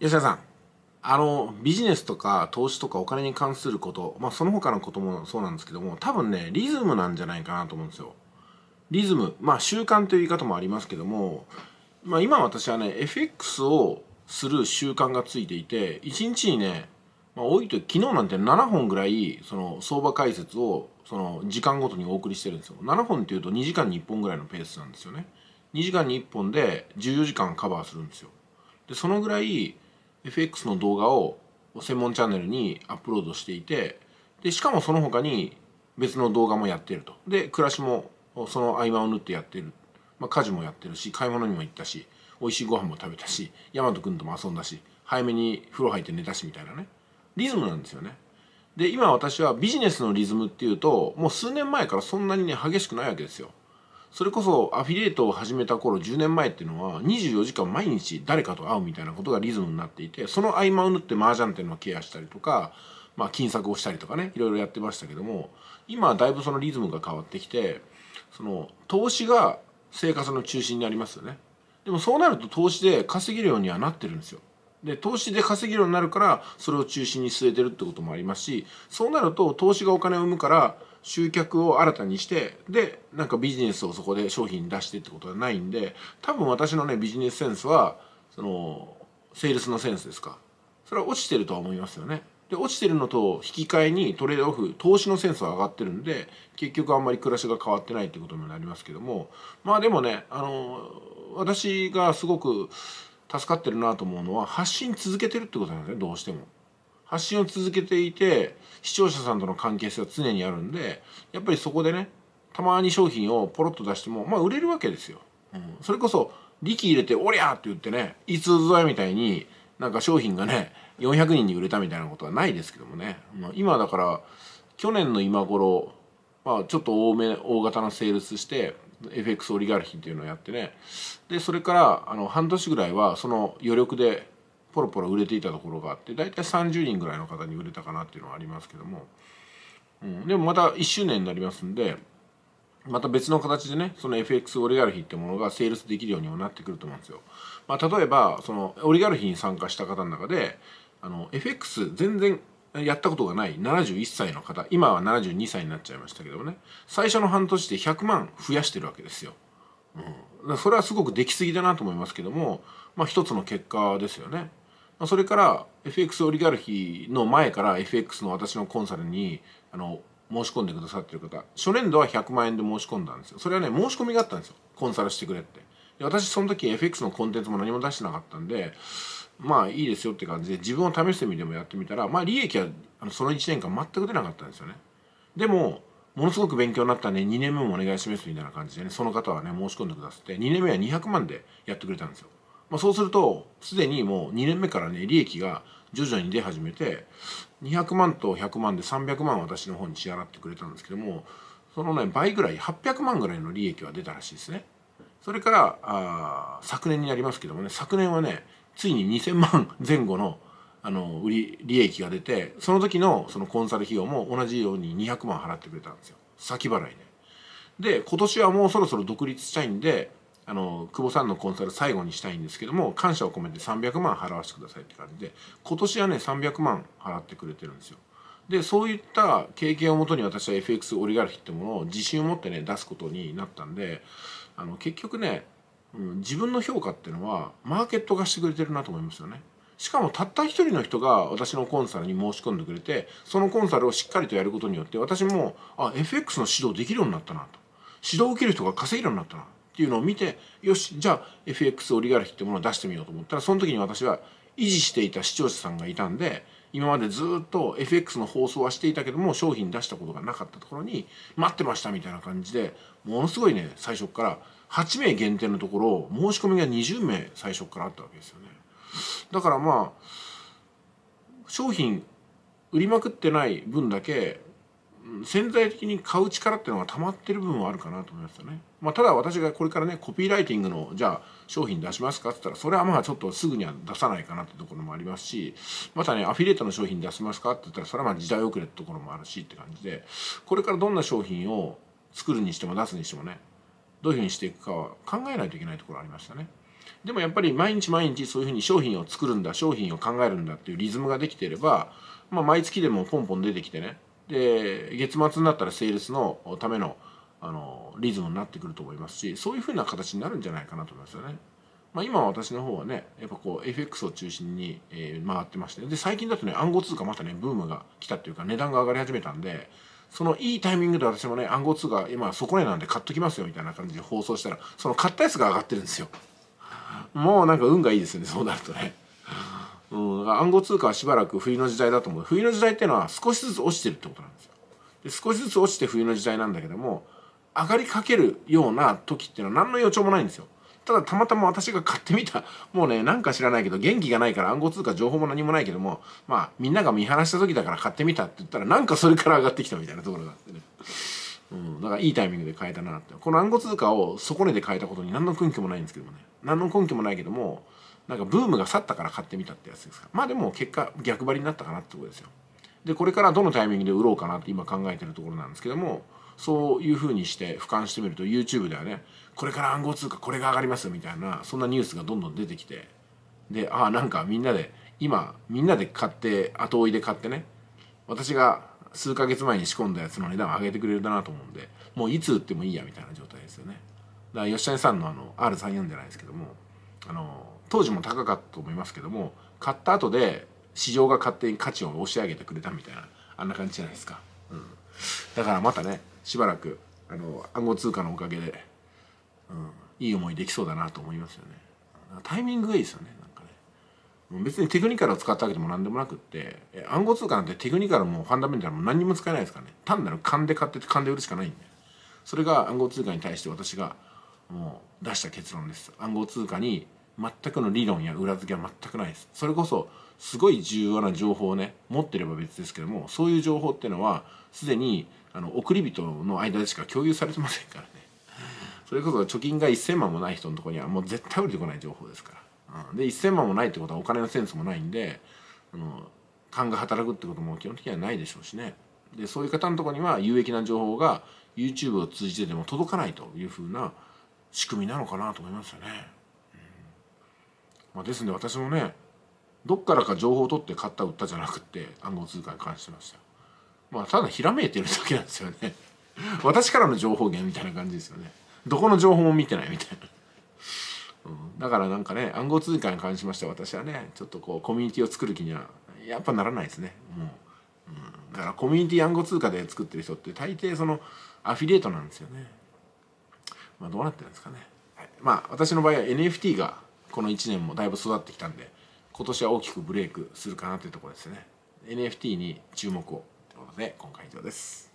吉田さんあのビジネスとか投資とかお金に関すること、まあ、その他のこともそうなんですけども多分ねリズムなんじゃないかなと思うんですよリズムまあ習慣という言い方もありますけども、まあ、今私はね FX をする習慣がついていて1日にね、まあ、多いと昨日なんて7本ぐらいその相場解説をその時間ごとにお送りしてるんですよ7本っていうと2時間に1本ぐらいのペースなんですよね2時間に1本で14時間カバーするんですよでそのぐらい FX の動画を専門チャンネルにアップロードしていてでしかもその他に別の動画もやってるとで暮らしもその合間を縫ってやってる、まあ、家事もやってるし買い物にも行ったし美味しいご飯も食べたし大和君とも遊んだし早めに風呂入って寝たしみたいなねリズムなんですよねで今私はビジネスのリズムっていうともう数年前からそんなにね激しくないわけですよそれこそアフィリエイトを始めた頃10年前っていうのは24時間毎日誰かと会うみたいなことがリズムになっていてその合間を縫って麻雀っていうのをケアしたりとか、まあ、金策をしたりとかねいろいろやってましたけども今はだいぶそのリズムが変わってきてその投資が生活の中心になりますよねでもそうなると投資で稼げるようにはなってるんですよで投資で稼げるようになるからそれを中心に据えてるってこともありますしそうなると投資がお金を生むから集客を新たにしてでなんかビジネスをそこで商品出してってことはないんで多分私のねビジネスセンスはそのセールスのセンスですかそれは落ちてるとは思いますよね。で落ちてるのと引き換えにトレードオフ投資のセンスは上がってるんで結局あんまり暮らしが変わってないってことになりますけどもまあでもねあの私がすごく助かってるなと思うのは発信続けてるってことなんですねどうしても。発信を続けていて視聴者さんとの関係性は常にあるんでやっぱりそこでねたまに商品をポロッと出してもまあ売れるわけですよ。うん、それこそ力入れて「おりゃ!」って言ってねいつぞやみたいになんか商品がね400人に売れたみたいなことはないですけどもね、まあ、今だから去年の今頃、まあ、ちょっと多め大型のセールスして FX オリガルヒっていうのをやってねでそれからあの半年ぐらいはその余力でポロポロ売れていたところがあって大体30人ぐらいの方に売れたかなっていうのはありますけども、うん、でもまた1周年になりますんでまた別の形でねその FX オリガルヒってものがセールスできるようにもなってくると思うんですよ。まあ、例えばそのオリガルヒに参加した方の中であの FX 全然やったことがない71歳の方今は72歳になっちゃいましたけどね最初の半年で100万増やしてるわけですよ。うん、それはすごくできすぎだなと思いますけども、まあ、一つの結果ですよね。それから FX オリガルヒの前から FX の私のコンサルにあの申し込んでくださってる方初年度は100万円で申し込んだんですよそれはね申し込みがあったんですよコンサルしてくれって私その時 FX のコンテンツも何も出してなかったんでまあいいですよって感じで自分を試す意味でもやってみたらまあ利益はあのその1年間全く出なかったんですよねでもものすごく勉強になったんで2年目もお願いしますみたいな感じでねその方はね申し込んでくださって2年目は200万でやってくれたんですよ、まあ、そうするとすでにもう2年目からね利益が徐々に出始めて200万と100万で300万私の方に支払ってくれたんですけどもそのね倍ぐらい800万ぐらいの利益は出たらしいですねそれからあ昨年になりますけどもね昨年はねついに2000万前後のあの売り利益が出てその時のそのコンサル費用も同じように200万払ってくれたんですよ先払いね。で今年はもうそろそろ独立したいんであの久保さんのコンサル最後にしたいんですけども感謝を込めて300万払わせてくださいって感じで今年はね300万払ってくれてるんですよ。でそういった経験をもとに私は FX オリガルヒってものを自信を持ってね出すことになったんであの結局ねうん、自分の評価っていうのはマーケットがしてくれてるなと思いますよね。しかもたった一人の人が私のコンサルに申し込んでくれてそのコンサルをしっかりとやることによって私もあ FX の指導できるようになったなと指導を受ける人が稼げるようになったなっていうのを見てよしじゃあ FX オリガルヒってものを出してみようと思ったらその時に私は維持していた視聴者さんがいたんで今までずっと FX の放送はしていたけども商品出したことがなかったところに待ってましたみたいな感じでものすごいね最初から8名限定のところ申し込みが20名最初からあったわけですよねだからまあ商品売りまくってない分だけ潜在的に買う力っていうのが溜まってる部分はあるかなと思いますよね、まあ、ただ私がこれからねコピーライティングのじゃあ商品出しますかって言ったらそれはまあちょっとすぐには出さないかなってところもありますしまたねアフィリエイトの商品出しますかって言ったらそれはまあ時代遅れってところもあるしって感じでこれからどんな商品を作るにしても出すにしてもねどういうふうにしていくかは考えないといけないところありましたね。でもやっぱり毎日毎日そういうふうに商品を作るんだ商品を考えるんだっていうリズムができていれば、まあ、毎月でもポンポン出てきてねで月末になったらセールスのためのあのリズムになってくると思いますしそういうふうな形になるんじゃないかなと思いますよね。まあ、今は私の方はねやっぱこう FX を中心に、え回ってましてで最近だとね暗号通貨またねブームが来たっていうか値段が上がり始めたんでそのいいタイミングで私もね暗号通貨今そこへなんで買っときますよみたいな感じで放送したらその買ったやつが上がってるんですよもうなんか運がいいですよねそうなるとねうん暗号通貨はしばらく冬の時代だと思う冬の時代っていうのは少しずつ落ちてるってことなんですよで少しずつ落ちて冬の時代なんだけども上がりかけるような時っていうのは何の予兆もないんですよただたまたま私が買ってみた、もうね、なんか知らないけど、元気がないから暗号通貨情報も何もないけども、まあ、みんなが見放した時だから買ってみたって言ったら、なんかそれから上がってきたみたいなところがあってね。うん、だからいいタイミングで買えたなって。この暗号通貨を底値で買えたことに何の根拠もないんですけどもね。何の根拠もないけども、なんかブームが去ったから買ってみたってやつですから。まあでも結果逆張りになったかなってことですよ。でこれからどのタイミングで売ろうかなって今考えてるところなんですけどもそういうふうにして俯瞰してみると YouTube ではねこれから暗号通貨これが上がりますみたいなそんなニュースがどんどん出てきてでああなんかみんなで今みんなで買って後追いで買ってね私が数ヶ月前に仕込んだやつの値段を上げてくれるだなと思うんでもういつ売ってもいいやみたいな状態ですよねだから吉谷さんのあの R34 じゃないですけどもあの当時も高かったと思いますけども買った後で市場が勝手に価値を押し上げてくれたみたいなあんな感じじゃないですか、うん、だからまたねしばらくあの暗号通貨のおかげで、うん、いい思いできそうだなと思いますよねタイミングがいいですよねなんかね別にテクニカルを使ったわけでも何でもなくって暗号通貨なんてテクニカルもファンダメンタルも何にも使えないですからね単なる勘で買ってて勘で売るしかないんでそれが暗号通貨に対して私がもう出した結論です暗号通貨に全くの理論や裏付けは全くないですそれこそすごい重要な情報をね持ってれば別ですけどもそういう情報っていうのはすでにあの送り人の間でしか共有されてませんからねそれこそ貯金が1,000万もない人のとこにはもう絶対降りてこない情報ですから、うん、で1,000万もないってことはお金のセンスもないんであの勘が働くってことも基本的にはないでしょうしねでそういう方のとこには有益な情報が YouTube を通じてでも届かないというふうな仕組みなのかなと思いますよね。まあ、ですので私もねどっからか情報を取って買った売ったじゃなくて暗号通貨に関してましたまあただひらめいてるだけなんですよね 私からの情報源みたいな感じですよねどこの情報も見てないみたいな、うん、だからなんかね暗号通貨に関しましては私はねちょっとこうコミュニティを作る気にはやっぱならないですねもう、うん、だからコミュニティ暗号通貨で作ってる人って大抵そのアフィリエイトなんですよねまあどうなってるんですかね、はい、まあ私の場合は NFT がこの1年もだいぶ育ってきたんで今年は大きくブレイクするかなというところですね NFT に注目をということで今回以上です